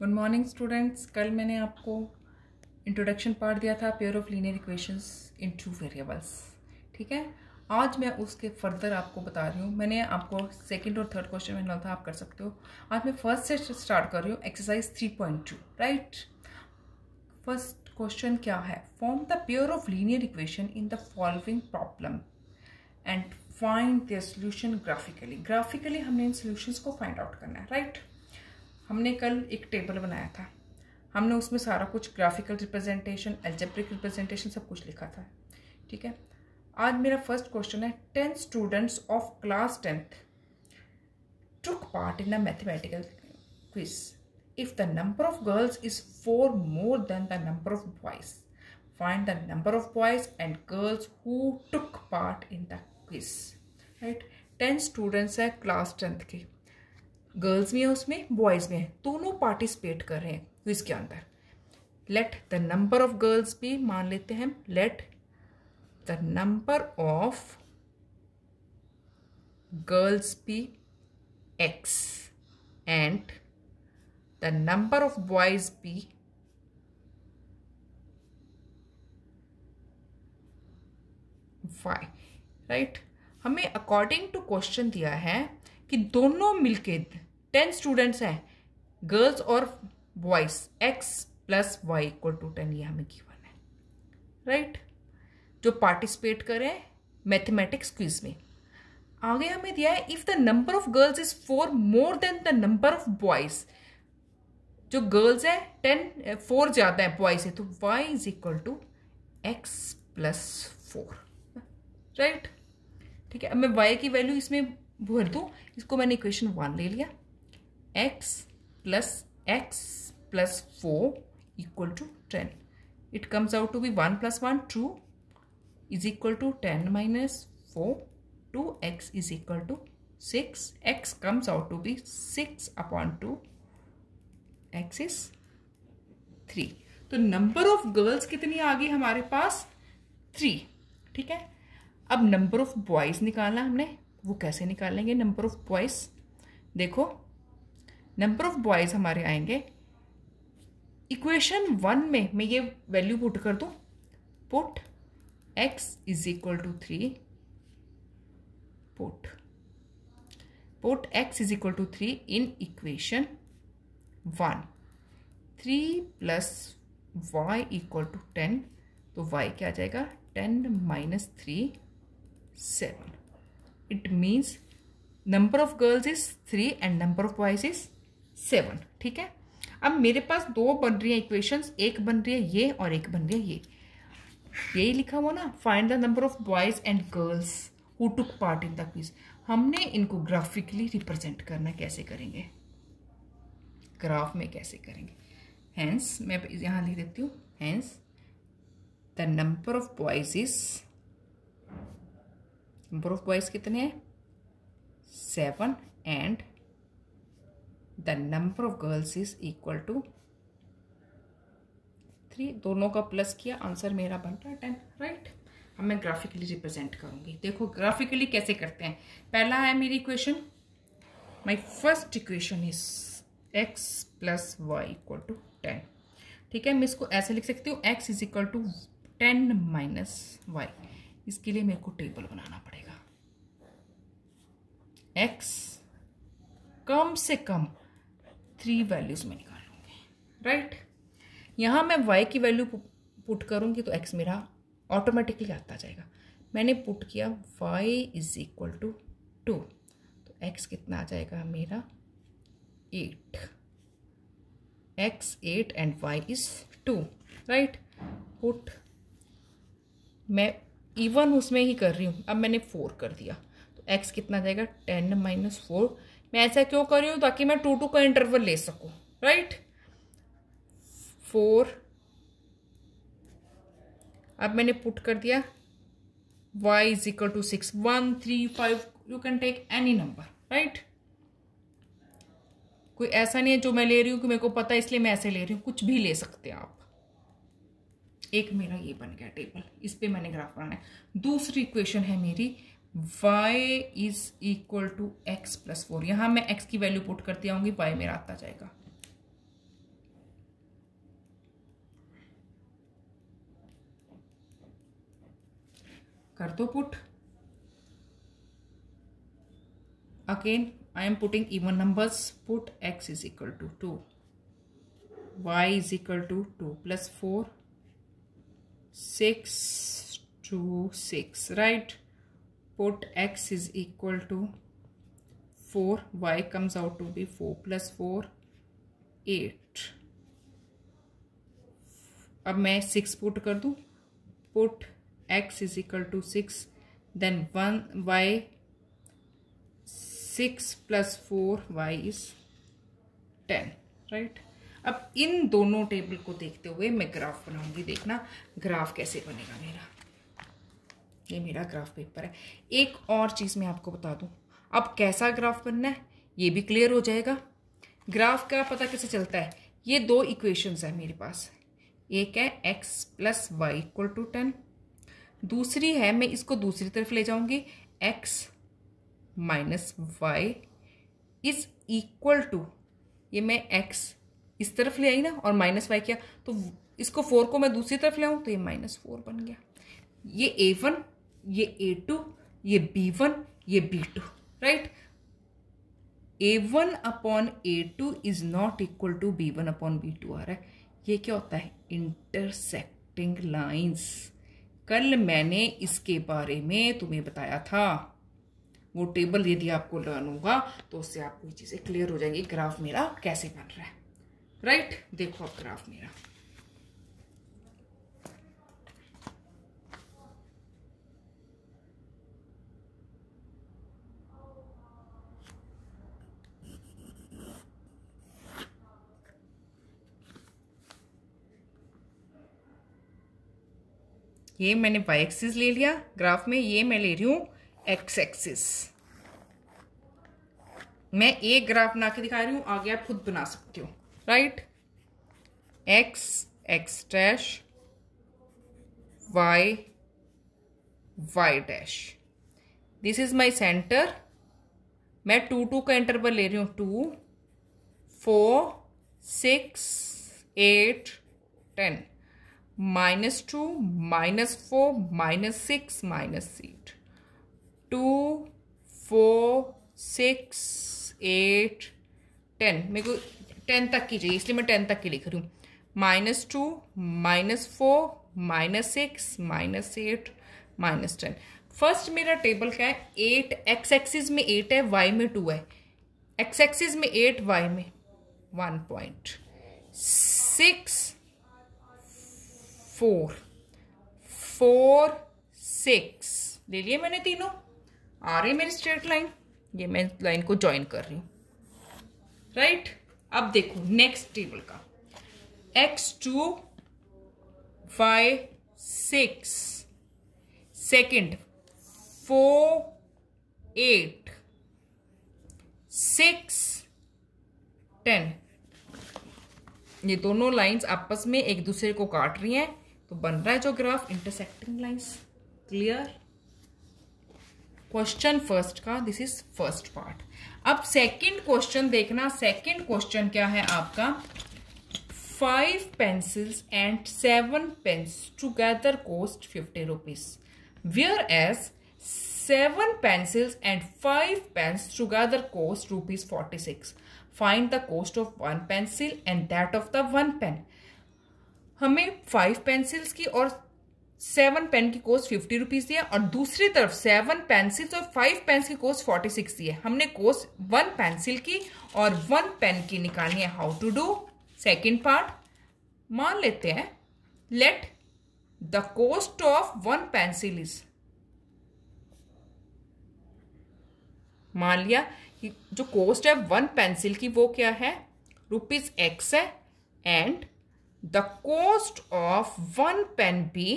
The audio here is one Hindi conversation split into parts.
गुड मॉर्निंग स्टूडेंट्स कल मैंने आपको इंट्रोडक्शन पार्ट दिया था pair of linear equations in two variables ठीक है आज मैं उसके फर्दर आपको बता रही हूँ मैंने आपको सेकंड और थर्ड क्वेश्चन में था आप कर सकते हो आज मैं फर्स्ट से स्टार्ट कर रही हूँ exercise three point two right first question क्या है form the pair of linear equation in the following problem and find the solution graphically graphically हमने इन सोल्यूशंस को फाइंड आउट करना है राइट right? हमने कल एक टेबल बनाया था हमने उसमें सारा कुछ ग्राफिकल रिप्रेजेंटेशन एल्जेब्रिक रिप्रेजेंटेशन सब कुछ लिखा था ठीक है आज मेरा फर्स्ट क्वेश्चन है ten students of class tenth took part in a mathematical quiz if the number of girls is four more than the number of boys find the number of boys and girls who took part in the quiz right ten students हैं क्लास टेंथ के गर्ल्स भी हैं उसमें बॉयज़ भी हैं दोनों पार्टिसिपेट कर रहे हैं क्विज के अंदर let the number of girls भी मान लेते हैं let the number of girls भी X and the number of boys भी वाई राइट हमें अकॉर्डिंग टू क्वेश्चन दिया है कि दोनों मिलके टेन स्टूडेंट्स हैं गर्ल्स और boys X plus Y equal to ten ये हमें गिवन है राइट जो पार्टिसिपेट करें मैथमेटिक्स क्विज में आगे हमें दिया है if the number of girls is four more than the number of boys जो गर्ल्स है टेन फोर ज़्यादा है बॉयज है तो Y is equal to x plus four right ठीक है अब मैं वाई की वैल्यू इसमें भर दूँ इसको मैंने इक्वेशन वन ले लिया X plus X plus four equal to ten it comes out to B one plus one two is equal to ten minus four two X is equal to six X comes out to be six upon two X is three तो नंबर ऑफ गर्ल्स कितनी आ गई हमारे पास थ्री ठीक है अब नंबर ऑफ बॉयज़ निकालना हमने वो कैसे निकालेंगे नंबर ऑफ बॉयज़ देखो नंबर ऑफ बॉयज़ हमारे आएंगे इक्वेशन वन में मैं ये वैल्यू पुट कर दूं put x is equal to three put put x is equal to three in equation one three plus Y equal to ten तो वाई क्या आ जाएगा ten minus three seven it means number of girls is three and number of boys is seven ठीक है अब मेरे पास दो बन रही है इक्वेशंस एक बन रही है ये और एक बन रही है ये यही लिखा हुआ ना find the number of boys and girls who took part in the quiz हमने इनको ग्राफिकली रिप्रेजेंट करना कैसे करेंगे ग्राफ में कैसे करेंगे हैंस मैं यहाँ लिख देती हूँ hence the number of boys is of boys कितने हैं seven and the number of girls is equal to three दोनों का प्लस किया आंसर मेरा बन रहा है टेन राइट अब मैं ग्राफिकली रिप्रेजेंट करूंगी देखो ग्राफिकली कैसे करते हैं पहला है मेरी equation my first equation is x plus Y equal to ten ठीक है मैं इसको ऐसे लिख सकती हूँ x is equal to ten minus y इसके लिए मेरे को टेबल बनाना पड़ेगा एक्स कम से कम थ्री वैल्यूज में निकाल राइट यहां मैं वाई की वैल्यू पुट करूंगी तो एक्स मेरा ऑटोमेटिकली आता जाएगा मैंने पुट किया y is equal to two तो एक्स कितना आ जाएगा मेरा eight x eight and y is two right put मैं इवन उसमें ही कर रही हूँ अब मैंने फोर कर दिया तो एक्स कितना जाएगा टेन माइनस फोर मैं ऐसा क्यों कर रही हूँ ताकि मैं टू टू का इंटरवल ले सकूँ राइट फोर अब मैंने पुट कर दिया y is equal to six one three five you can take any number right कोई ऐसा नहीं है जो मैं ले रही हूँ कि मेरे को पता है इसलिए मैं ऐसे ले रही हूँ कुछ भी ले सकते हैं आप एक मेरा ये बन गया टेबल इस पर मैंने ग्राफ बनाना है दूसरी इक्वेशन है मेरी y is equal to x plus four यहां मैं x की वैल्यू पुट करती आऊंगी y मेरा आता जाएगा कर दो put again I am putting even numbers put x is equal to two y is equal to two plus four 6 to 6 right put x is equal to 4 y comes out to be 4 plus 4 8 अब मैं 6 पुट कर दूँ put x is equal to 6 then 1 y 6 plus 4 y is 10 right अब इन दोनों टेबल को देखते हुए मैं ग्राफ बनाऊंगी देखना ग्राफ कैसे बनेगा मेरा ये मेरा ग्राफ पेपर है एक और चीज़ मैं आपको बता दूँ अब कैसा ग्राफ बनना है ये भी क्लियर हो जाएगा ग्राफ का पता कैसे चलता है ये दो इक्वेशंस है मेरे पास एक है x plus Y equal to ten दूसरी है मैं इसको दूसरी तरफ ले जाऊंगी x minus y is equal to ये मैं एक्स इस तरफ ले आई ना और माइनस वाई किया तो इसको फोर को मैं दूसरी तरफ ले आऊँ तो ये माइनस फोर बन गया ये ए वन ये ए टू ये बी वन ये b two right a one upon a two is not equal to B one upon b two आ रहा है ये क्या होता है इंटरसेक्टिंग लाइंस कल मैंने इसके बारे में तुम्हें बताया था वो टेबल यदि आपको लर्न होगा तो उससे आपको ये चीज़ें क्लियर हो जाएंगी ग्राफ मेरा कैसे बन रहा है राइट right? देखो आप ग्राफ मेरा ये मैंने वाई एक्सिस ले लिया ग्राफ में ये मैं ले रही हूं एक्स एक्सिस मैं एक ग्राफ बना के दिखा रही हूं आगे आप खुद बना सकते हो right x x dash y y dash this is my centre मैं टू टू का इंटरवल ले रही हूँ two four six eight ten minus two minus four minus six minus eight two four six eight ten मेरे को टेन तक की चाहिए इसलिए मैं टेन तक की लिख रही हूँ minus two minus four minus six minus eight minus ten first मेरा टेबल क्या है एट एक्स एक्सिस में एट है वाई में टू है एक्स एक्सिस में एट वाई में one point six four four six ले लिए मैंने तीनों आ रही मेरी स्ट्रेट लाइन ये मैं लाइन को ज्वाइन कर रही हूँ राइट right? अब देखो नेक्स्ट टेबल का x two five six second four eight six ten ये दोनों लाइंस आपस में एक दूसरे को काट रही हैं तो बन रहा है जो graph intersecting lines clear question first का दिस इज फर्स्ट पार्ट अब सेकंड क्वेश्चन देखना सेकंड क्वेश्चन क्या है आपका five pencils and seven pens together cost fifty rupees whereas seven pencils and five pens together cost rupees forty six find the cost of one pencil and that of the one pen हमें फाइव पेंसिल्स की और सेवन पेन की कोस्ट फिफ्टी रुपीज दिया और दूसरी तरफ सेवन पेंसिल्स और फाइव पेन की कोस्ट फोर्टी सिक्स दी है हमने कोस्ट वन पेंसिल की और वन पेन की निकालनी है how to do second part मान लेते हैं let the cost of one pencil is मान लिया कि जो कोस्ट है वन पेंसिल की वो क्या है रुपीज एक्स है and the cost of one pen भी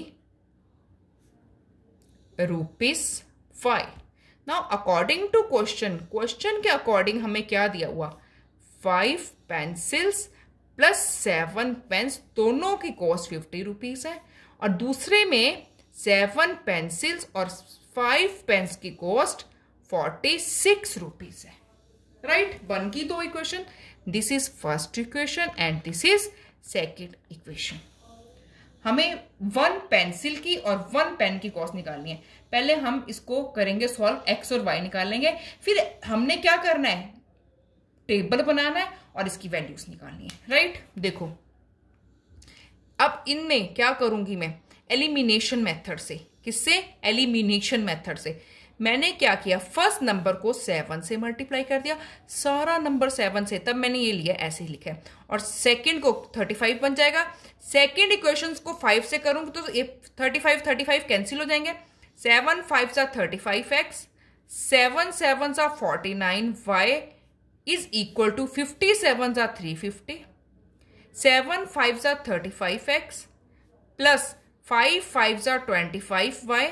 rupees five now according to question question के अकॉर्डिंग हमें क्या दिया हुआ five pencils plus seven pens दोनों की कॉस्ट फिफ्टी रुपीज़ है और दूसरे में सेवन पेंसिल्स और फाइव पेन्स की कॉस्ट फोर्टी सिक्स रुपीज़ है राइट right? बन की दो equation this is first equation and this is second equation हमें वन पेंसिल की और वन पेन की कॉस्ट निकालनी है पहले हम इसको करेंगे सॉल्व एक्स और वाई निकालेंगे फिर हमने क्या करना है टेबल बनाना है और इसकी वैल्यूज निकालनी है राइट देखो अब इनमें क्या करूंगी मैं एलिमिनेशन मेथड से किससे एलिमिनेशन मेथड से मैंने क्या किया फर्स्ट नंबर को सेवन से मल्टीप्लाई कर दिया सारा नंबर सेवन से तब मैंने ये लिया ऐसे ही लिखा है और सेकंड को थर्टी फाइव बन जाएगा सेकंड इक्वेशंस को फाइव से करूंगी तो ये thirty five thirty five cancel हो जाएंगे सेवन फाइव सा thirty five x seven seven सा forty nine y is equal to fifty seven सा थ्री फिफ्टी सेवन फाइव सा thirty five x plus five five सा twenty five y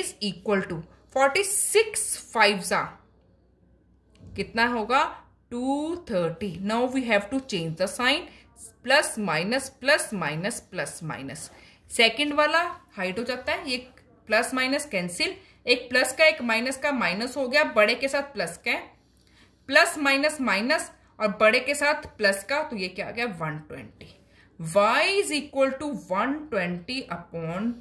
is equal to forty six five सा कितना होगा two thirty now we have to change the sign plus minus plus minus plus minus second वाला हाइट हो जाता है एक प्लस माइनस कैंसिल एक प्लस का एक माइनस का माइनस हो गया बड़े के साथ प्लस का प्लस माइनस माइनस और बड़े के साथ प्लस का तो ये क्या आ गया one twenty y is equal to one twenty upon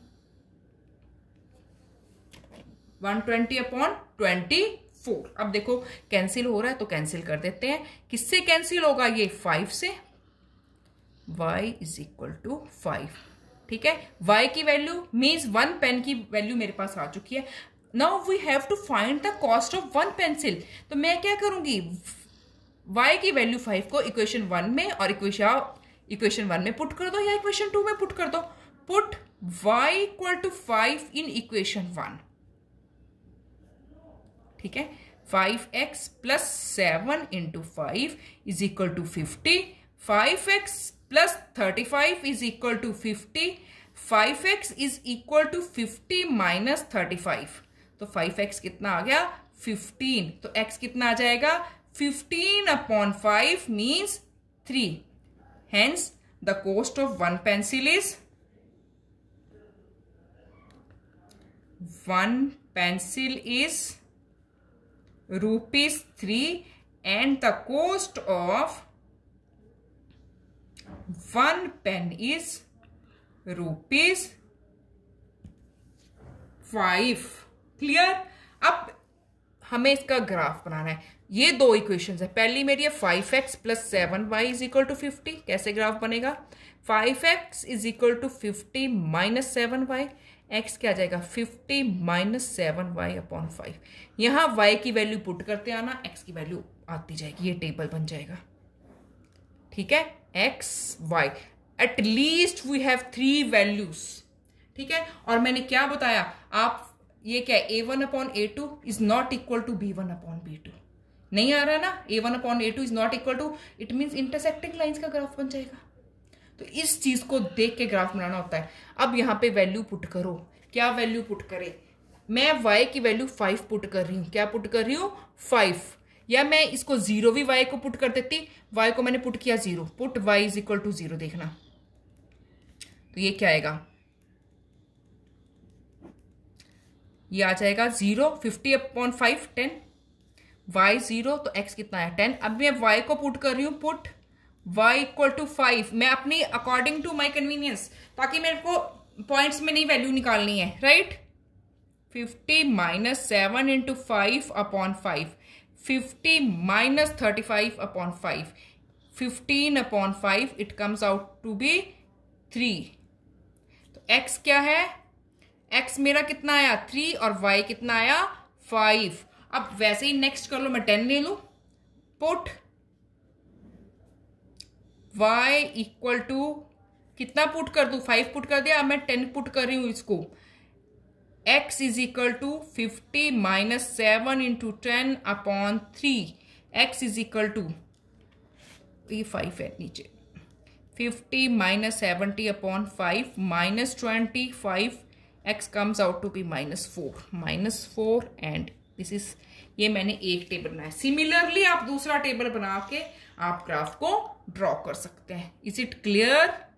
one twenty upon twenty four अब देखो कैंसिल हो रहा है तो कैंसिल कर देते हैं किससे कैंसिल होगा ये फाइव से y is equal to five ठीक है y की वैल्यू मीन्स वन पेन की वैल्यू मेरे पास आ चुकी है now we have to find the cost of one pencil तो मैं क्या करूंगी y की वैल्यू फाइव को इक्वेशन वन में और इक्वेशन इक्वेशन वन में पुट कर दो या इक्वेशन टू में पुट कर दो put y equal to five in equation one ठीक है five x plus seven into five is equal to fifty five x plus thirty five is equal to fifty five x is equal to fifty minus thirty five तो फाइव एक्स कितना आ गया फिफ्टीन तो एक्स कितना आ जाएगा fifteen upon five means three hence the cost of one pencil is one pencil is rupees 3 and the cost of one pen is rupees 5 clear अब हमें इसका ग्राफ बनाना है ये दो इक्वेशन है पहली मेरी है five x plus seven y is equal to fifty कैसे ग्राफ बनेगा five x is equal to fifty minus seven y x क्या जाएगा fifty minus seven y upon five यहाँ वाई की वैल्यू पुट करते आना एक्स की वैल्यू आती जाएगी ये टेबल बन जाएगा ठीक है x y at least we have three values ठीक है और मैंने क्या बताया आप ये क्या a one upon a two is not equal to B one upon b two नहीं आ रहा है ना a one upon a two is not equal to it means intersecting lines का ग्राफ बन जाएगा तो इस चीज़ को देख के ग्राफ बनाना होता है अब यहाँ पे वैल्यू पुट करो क्या वैल्यू पुट करें मैं वाई की वैल्यू फाइव पुट कर रही हूँ क्या पुट कर रही हूँ फाइव या मैं इसको जीरो भी y को पुट कर देती वाई को मैंने पुट किया zero put y is equal to zero देखना तो ये क्या आएगा ये आ जाएगा zero fifty upon five ten y zero तो एक्स कितना है टेन अब मैं वाई को पुट कर रही हूँ put y equal to five मैं अपने अकॉर्डिंग टू माई कन्वीनियंस ताकि मेरे को पॉइंट्स में नहीं वैल्यू निकालनी है right fifty minus seven into five upon five fifty minus thirty five upon five fifteen upon five it comes out to be three तो x क्या है x मेरा कितना आया थ्री और y कितना आया फाइव अब वैसे ही नेक्स्ट कर लो मैं टेन ले लूँ पुट y इक्वल टू कितना पुट कर दू फाइव पुट कर दिया अब मैं टेन पुट कर रही हूँ इसको x is equal to fifty minus seven into ten upon three x is equal to ये फाइव है नीचे fifty minus seventy upon five minus twenty five x comes out to be minus four minus four and this is ये मैंने एक टेबल बनाया सिमिलरली आप दूसरा टेबल बना के आप ग्राफ को ड्रॉ कर सकते हैं इज इट क्लियर